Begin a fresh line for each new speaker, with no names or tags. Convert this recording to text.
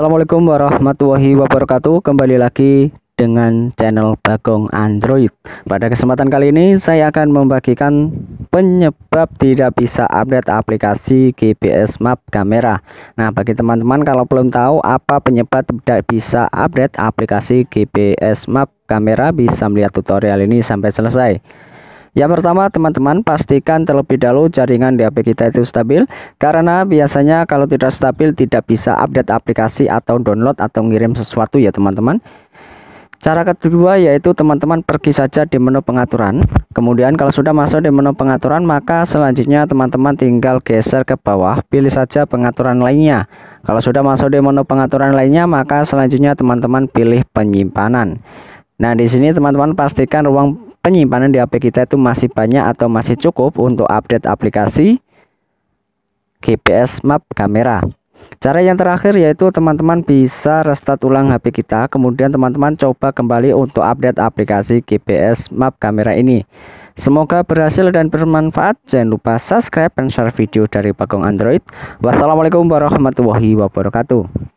Assalamualaikum warahmatullahi wabarakatuh Kembali lagi dengan channel Bagong Android Pada kesempatan kali ini saya akan membagikan penyebab tidak bisa update aplikasi GPS map kamera Nah bagi teman-teman kalau belum tahu apa penyebab tidak bisa update aplikasi GPS map kamera Bisa melihat tutorial ini sampai selesai yang pertama teman-teman pastikan terlebih dahulu jaringan di HP kita itu stabil karena biasanya kalau tidak stabil tidak bisa update aplikasi atau download atau ngirim sesuatu ya teman-teman. Cara kedua yaitu teman-teman pergi saja di menu pengaturan. Kemudian kalau sudah masuk di menu pengaturan, maka selanjutnya teman-teman tinggal geser ke bawah, pilih saja pengaturan lainnya. Kalau sudah masuk di menu pengaturan lainnya, maka selanjutnya teman-teman pilih penyimpanan. Nah, di sini teman-teman pastikan ruang penyimpanan di HP kita itu masih banyak atau masih cukup untuk update aplikasi GPS map kamera. Cara yang terakhir yaitu teman-teman bisa restart ulang HP kita, kemudian teman-teman coba kembali untuk update aplikasi GPS map kamera ini. Semoga berhasil dan bermanfaat. Jangan lupa subscribe dan share video dari Bagong Android. Wassalamualaikum warahmatullahi wabarakatuh.